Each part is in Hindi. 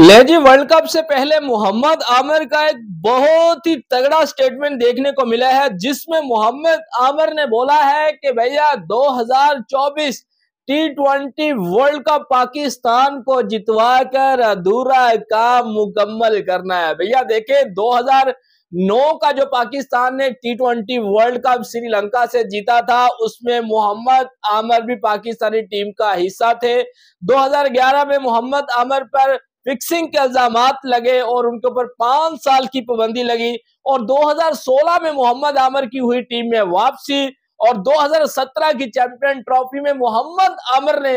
ले जी वर्ल्ड कप से पहले मोहम्मद आमिर का एक बहुत ही तगड़ा स्टेटमेंट देखने को मिला है जिसमें मोहम्मद आमिर ने बोला है कि भैया 2024 T twenty world cup Pakistan को जितवा कर अधूरा काम मुकम्मल करना है भैया देखे 2009 का जो पाकिस्तान ने T twenty world cup Sri Lanka से जीता था उसमें मोहम्मद आमर भी पाकिस्तानी टीम का हिस्सा थे दो में मोहम्मद आमर पर फिक्सिंग के इल्जाम लगे और उनके ऊपर पांच साल की पाबंदी लगी और 2016 में मोहम्मद आमर की हुई टीम में वापसी और 2017 की चैंपियन ट्रॉफी में मोहम्मद आमर ने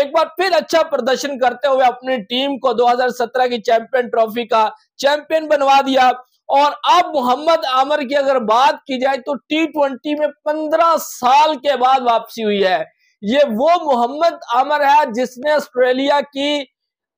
एक बार फिर अच्छा प्रदर्शन करते हुए अपनी टीम को 2017 की चैंपियन ट्रॉफी का चैंपियन बनवा दिया और अब मोहम्मद आमर की अगर बात की जाए तो टी ट्वेंटी में पंद्रह साल के बाद वापसी हुई है ये वो मोहम्मद आमर है जिसने ऑस्ट्रेलिया की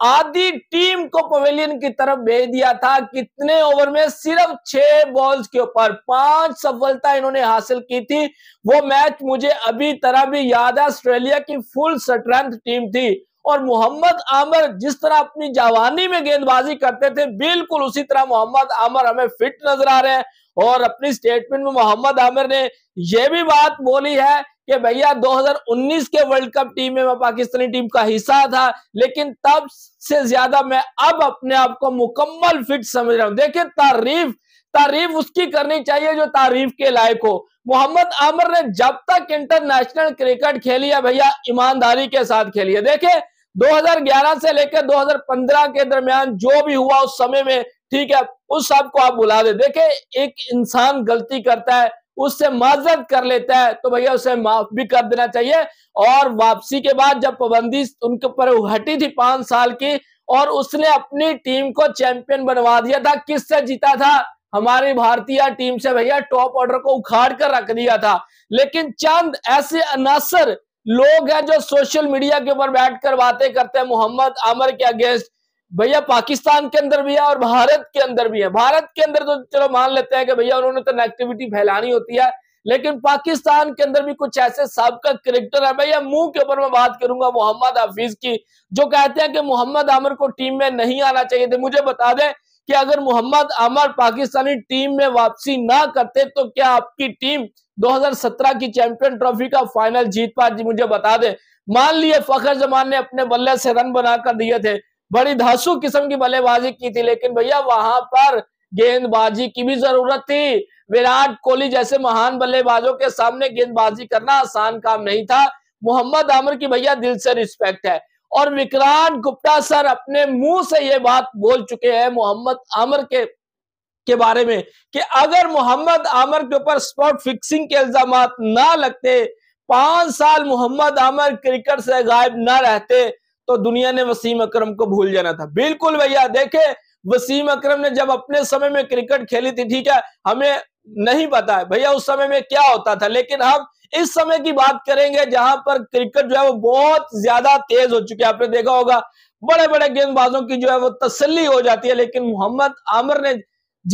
आधी टीम को पवेलियन की तरफ भेज दिया था कितने ओवर में सिर्फ छह बॉल्स के ऊपर पांच सफलता इन्होंने हासिल की थी वो मैच मुझे अभी तरह भी याद है ऑस्ट्रेलिया की फुल स्ट्रेंथ टीम थी और मोहम्मद आमर जिस तरह अपनी जवानी में गेंदबाजी करते थे बिल्कुल उसी तरह मोहम्मद आमर हमें फिट नजर आ रहे हैं और अपनी स्टेटमेंट में मोहम्मद आमिर ने यह भी बात बोली है कि भैया 2019 के वर्ल्ड कप टीम में मैं पाकिस्तानी टीम का हिस्सा था लेकिन तब से ज्यादा मैं अब अपने आप को मुकम्मल फिट समझ रहा हूं देखिए तारीफ तारीफ उसकी करनी चाहिए जो तारीफ के लायक हो मोहम्मद आमर ने जब तक इंटरनेशनल क्रिकेट खेली है भैया ईमानदारी के साथ खेली है देखे 2011 से लेकर 2015 के दरमियान जो भी हुआ उस समय में ठीक है उस सब को आप बुला दे देखे एक इंसान गलती करता है उससे माजरत कर लेता है तो भैया उसे माफ भी कर देना चाहिए और वापसी के बाद जब पाबंदी उनके ऊपर हटी थी पांच साल की और उसने अपनी टीम को चैंपियन बनवा दिया था किससे जीता था हमारी भारतीय टीम से भैया टॉप ऑर्डर को उखाड़ कर रख दिया था लेकिन चंद ऐसे अनासर लोग हैं जो सोशल मीडिया के ऊपर बैठकर बातें करते हैं मोहम्मद आमर के अगेंस्ट भैया पाकिस्तान के अंदर भी है और भारत के अंदर भी है भारत के अंदर तो चलो मान लेते हैं कि भैया उन्होंने तो नेगेटिविटी फैलानी होती है लेकिन पाकिस्तान के अंदर भी कुछ ऐसे सबका क्रिकेटर है भैया मुंह के ऊपर मैं बात करूंगा मोहम्मद हफीज की जो कहते हैं कि मोहम्मद अमर को टीम में नहीं आना चाहिए थे मुझे बता दें कि अगर मोहम्मद आमर पाकिस्तानी टीम में वापसी ना करते तो क्या आपकी टीम 2017 की चैंपियन ट्रॉफी का फाइनल जीत पाती मुझे बता दें मान लिए फखर जमान ने अपने बल्ले से रन बनाकर दिए थे बड़ी धासु किस्म की बल्लेबाजी की थी लेकिन भैया वहां पर गेंदबाजी की भी जरूरत थी विराट कोहली जैसे महान बल्लेबाजों के सामने गेंदबाजी करना आसान काम नहीं था मोहम्मद आमिर की भैया दिल से रिस्पेक्ट है और विक्रांत गुप्ता सर अपने मुंह से ये बात बोल चुके हैं मोहम्मद आमिर के के बारे में कि अगर मोहम्मद आमिर के ऊपर स्पॉट फिक्सिंग के इल्जाम ना लगते पांच साल मोहम्मद आमिर क्रिकेट से गायब ना रहते तो दुनिया ने वसीम अकरम को भूल जाना था बिल्कुल भैया देखे वसीम अक्रम ने जब अपने समय में क्रिकेट खेली थी ठीक है हमें नहीं पता है भैया उस समय में क्या होता था लेकिन हम इस समय की बात करेंगे जहां पर क्रिकेट जो है वो बहुत ज्यादा तेज हो चुकी है आपने देखा होगा बड़े बड़े गेंदबाजों की जो है वो तसली हो जाती है लेकिन मोहम्मद आमिर ने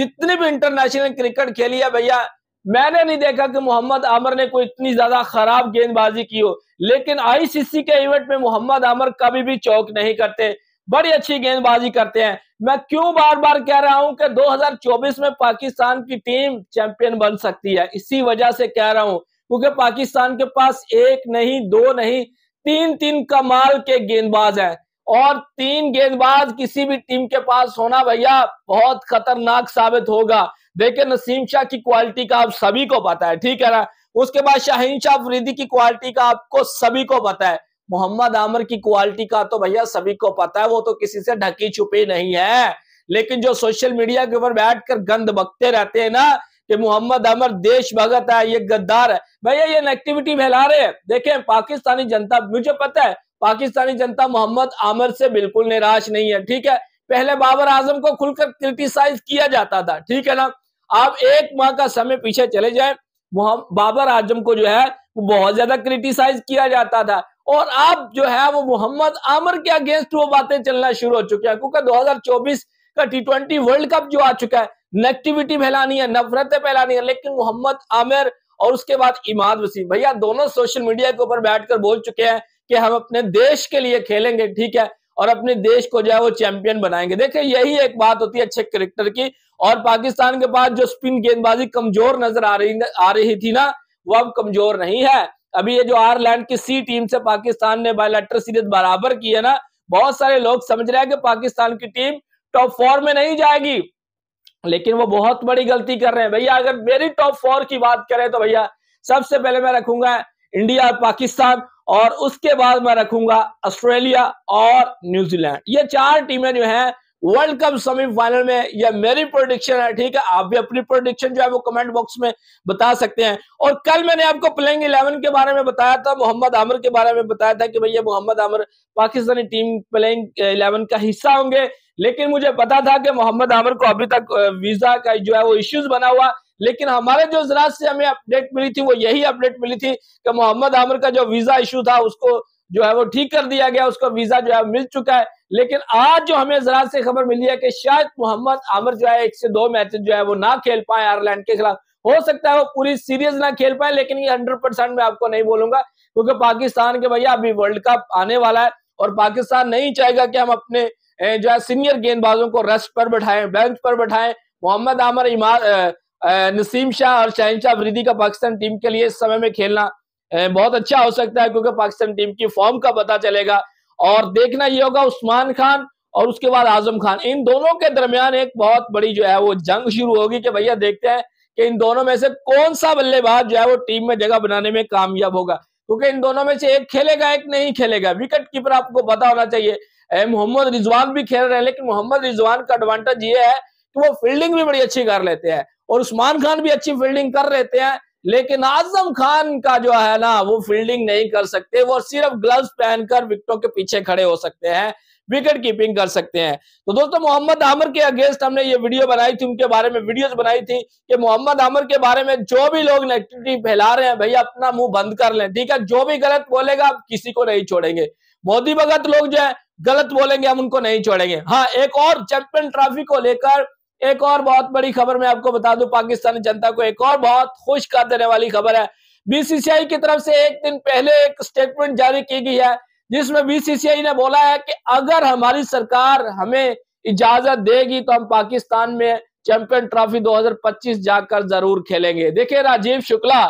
जितनी भी इंटरनेशनल क्रिकेट खेली है भैया मैंने नहीं देखा कि मोहम्मद आमर ने कोई इतनी ज्यादा खराब गेंदबाजी की हो लेकिन आईसीसी के इवेंट में मोहम्मद आमर कभी भी चौक नहीं करते बड़ी अच्छी गेंदबाजी करते हैं मैं क्यों बार बार कह रहा हूं कि 2024 में पाकिस्तान की टीम चैंपियन बन सकती है इसी वजह से कह रहा हूं क्योंकि पाकिस्तान के पास एक नहीं दो नहीं तीन तीन कमाल के गेंदबाज हैं और तीन गेंदबाज किसी भी टीम के पास होना भैया बहुत खतरनाक साबित होगा देखिए नसीम शाह की क्वालिटी का आप सभी को पता है ठीक है ना उसके बाद शाहीन शाह फरीदी की क्वालिटी का आपको सभी को पता है मोहम्मद आमर की क्वालिटी का तो भैया सभी को पता है वो तो किसी से ढकी छुपी नहीं है लेकिन जो सोशल मीडिया के ऊपर बैठकर गंद बकते रहते हैं ना कि मोहम्मद अमर देश भगत है ये गद्दार है भैया ये नेगेटिविटी फैला रहे हैं देखें पाकिस्तानी जनता मुझे पता है पाकिस्तानी जनता मोहम्मद आमर से बिल्कुल निराश नहीं है ठीक है पहले बाबर आजम को खुलकर क्रिटिसाइज किया जाता था ठीक है ना आप एक माह का समय पीछे चले जाए बाबर आजम को जो है वो बहुत ज्यादा क्रिटिसाइज किया जाता था और आप जो है वो मोहम्मद आमर के अगेंस्ट वो बातें चलना शुरू हो चुकी हैं क्योंकि 2024 का टी ट्वेंटी वर्ल्ड कप जो आ चुका है नेगेटिविटी फैलानी है नफरतें फैलानी है लेकिन मोहम्मद आमिर और उसके बाद इमाद वसीम भैया दोनों सोशल मीडिया के ऊपर बैठकर बोल चुके हैं कि हम अपने देश के लिए खेलेंगे ठीक है और अपने देश को जो है वो चैंपियन बनाएंगे देखिए यही एक बात होती है अच्छे क्रिकेटर की और पाकिस्तान के पास जो स्पिन गेंदबाजी कमजोर नजर आ रही आ रही थी ना वो अब कमजोर नहीं है अभी ये जो आयरलैंड की सी टीम से पाकिस्तान ने बायोलेटर सीरीज बराबर की है ना बहुत सारे लोग समझ रहे हैं कि पाकिस्तान की टीम टॉप फोर में नहीं जाएगी लेकिन वो बहुत बड़ी गलती कर रहे हैं भैया अगर मेरी टॉप फोर की बात करें तो भैया सबसे पहले मैं रखूंगा इंडिया और पाकिस्तान और उसके बाद मैं रखूंगा ऑस्ट्रेलिया और न्यूजीलैंड ये चार टीमें जो हैं वर्ल्ड कप सेमीफाइनल में यह मेरी प्रोडिक्शन है ठीक है आप भी अपनी प्रोडिक्शन जो है वो कमेंट बॉक्स में बता सकते हैं और कल मैंने आपको प्लेइंग इलेवन के बारे में बताया था मोहम्मद आमिर के बारे में बताया था कि भैया Mohammad Amir Pakistani team playing eleven का हिस्सा होंगे लेकिन मुझे पता था कि मोहम्मद आमिर को अभी तक वीजा का जो है वो इश्यूज बना हुआ लेकिन हमारे जो जरात से हमें अपडेट मिली थी वो यही अपडेट मिली थी कि मोहम्मद आमिर का जो वीजा इशू था उसको जो है वो ठीक कर दिया गया उसका वीजा जो है मिल चुका है लेकिन आज जो हमें जरात से खबर मिली है कि शायद मोहम्मद आमिर जो है एक से दो मैच जो है वो ना खेल पाए आयरलैंड के खिलाफ हो सकता है वो पूरी सीरीज ना खेल पाए लेकिन ये हंड्रेड परसेंट मैं आपको नहीं बोलूंगा क्योंकि पाकिस्तान के भैया अभी वर्ल्ड कप आने वाला है और पाकिस्तान नहीं चाहेगा कि हम अपने जो है सीनियर गेंदबाजों को रेस्ट पर बैठाएं बेंच पर बैठाएं मोहम्मद आमर इमार नसीम शाह और शाह अफरीदी का पाकिस्तान टीम के लिए इस समय में खेलना बहुत अच्छा हो सकता है क्योंकि पाकिस्तान टीम की फॉर्म का पता चलेगा और देखना ये होगा उस्मान खान और उसके बाद आजम खान इन दोनों के दरमियान एक बहुत बड़ी जो है वो जंग शुरू होगी कि भैया देखते हैं कि इन दोनों में से कौन सा बल्लेबाज जो है वो टीम में जगह बनाने में कामयाब होगा क्योंकि इन दोनों में से एक खेलेगा एक नहीं खेलेगा विकेट कीपर आपको पता होना चाहिए मोहम्मद रिजवान भी खेल रहे हैं लेकिन मोहम्मद रिजवान का एडवांटेज ये है कि वो फील्डिंग भी बड़ी अच्छी कर लेते हैं और उस्मान खान भी अच्छी फील्डिंग कर रहते हैं लेकिन आजम खान का जो है ना वो फील्डिंग नहीं कर सकते वो सिर्फ ग्लव्स पहनकर विकेटों के पीछे खड़े हो सकते हैं विकेट कीपिंग कर सकते हैं तो दोस्तों मोहम्मद आमर के अगेंस्ट हमने ये वीडियो बनाई थी उनके बारे में वीडियोस बनाई थी कि मोहम्मद आमर के बारे में जो भी लोग नेगेटिविटी फैला रहे हैं भैया अपना मुंह बंद कर लें ठीक है जो भी गलत बोलेगा आप किसी को नहीं छोड़ेंगे मोदी भगत लोग जो है गलत बोलेंगे हम उनको नहीं छोड़ेंगे हाँ एक और चैंपियन ट्रॉफी को लेकर एक और बहुत बड़ी खबर मैं आपको बता दूं पाकिस्तानी जनता को एक और बहुत खुश कर देने वाली खबर है बीसीसीआई की तरफ से एक दिन पहले एक स्टेटमेंट जारी की गई है जिसमें बीसीसीआई ने बोला है कि अगर हमारी सरकार हमें इजाजत देगी तो हम पाकिस्तान में चैंपियन ट्रॉफी 2025 जाकर जरूर खेलेंगे देखिये राजीव शुक्ला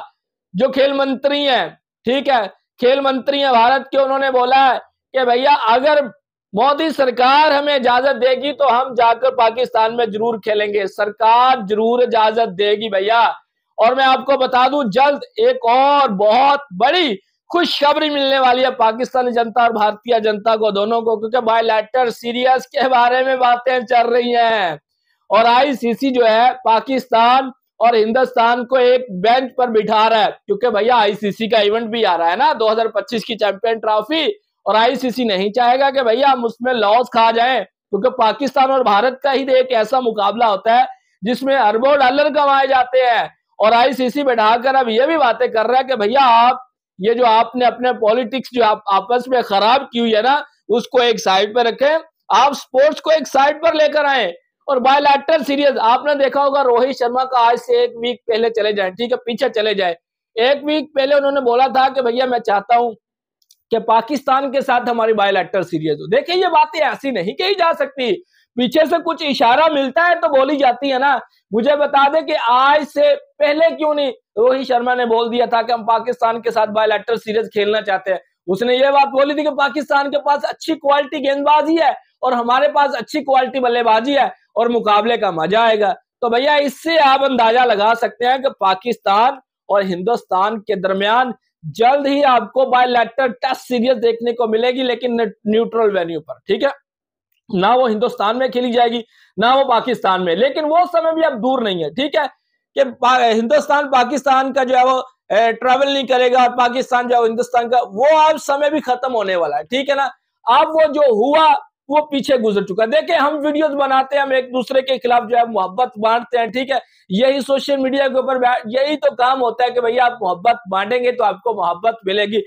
जो खेल मंत्री हैं ठीक है खेल मंत्री हैं भारत के उन्होंने बोला है कि भैया अगर मोदी सरकार हमें इजाजत देगी तो हम जाकर पाकिस्तान में जरूर खेलेंगे सरकार जरूर इजाजत देगी भैया और मैं आपको बता दूं जल्द एक और बहुत बड़ी खुशखबरी मिलने वाली है पाकिस्तानी जनता और भारतीय जनता को दोनों को क्योंकि बायोलेटर सीरियस के बारे में बातें चल रही हैं और आईसीसी जो है पाकिस्तान और हिंदुस्तान को एक बेंच पर बिठा रहा है क्योंकि भैया आईसीसी का इवेंट भी आ रहा है ना 2025 की चैंपियन ट्रॉफी और आईसीसी नहीं चाहेगा कि भैया हम उसमें लॉस खा जाएं क्योंकि पाकिस्तान और भारत का ही एक ऐसा मुकाबला होता है जिसमें अरबों डॉलर कमाए जाते हैं और आईसीसी बैठाकर अब ये भी बातें कर रहा है कि भैया आप ये जो आपने अपने पॉलिटिक्स जो आप आपस में खराब की हुई है ना उसको एक साइड पर रखें आप स्पोर्ट्स को एक साइड पर लेकर आए और बायोलैटरल सीरीज आपने देखा होगा रोहित शर्मा का आज से एक वीक पहले चले जाए ठीक है पीछे चले जाए एक वीक पहले उन्होंने बोला था कि भैया मैं चाहता हूं कि पाकिस्तान के साथ हमारी बायोलेक्टर सीरीज हो देखिए ये बातें ऐसी नहीं कही जा सकती पीछे से कुछ इशारा मिलता है तो बोली जाती है ना मुझे बता दे कि आज से पहले क्यों नहीं रोहित शर्मा ने बोल दिया था कि हम पाकिस्तान के साथ बायोलेक्टर सीरीज खेलना चाहते हैं उसने ये बात बोली थी कि पाकिस्तान के पास अच्छी क्वालिटी गेंदबाजी है और हमारे पास अच्छी क्वालिटी बल्लेबाजी है और मुकाबले का मजा आएगा तो भैया इससे आप अंदाजा लगा सकते हैं कि पाकिस्तान और हिंदुस्तान के दरमियान जल्द ही आपको बायोलैटर टेस्ट सीरीज देखने को मिलेगी लेकिन न्यूट्रल वेन्यू पर ठीक है ना वो हिंदुस्तान में खेली जाएगी ना वो पाकिस्तान में लेकिन वो समय भी अब दूर नहीं है ठीक है कि हिंदुस्तान पाकिस्तान का जो है वो ट्रेवल नहीं करेगा और पाकिस्तान जो है हिंदुस्तान का वो अब समय भी खत्म होने वाला है ठीक है ना अब वो जो हुआ वो पीछे गुजर चुका है देखिए हम वीडियोस बनाते हैं हम एक दूसरे के खिलाफ जो है मोहब्बत बांटते हैं ठीक है यही सोशल मीडिया के ऊपर यही तो काम होता है कि भैया आप मोहब्बत बांटेंगे तो आपको मोहब्बत मिलेगी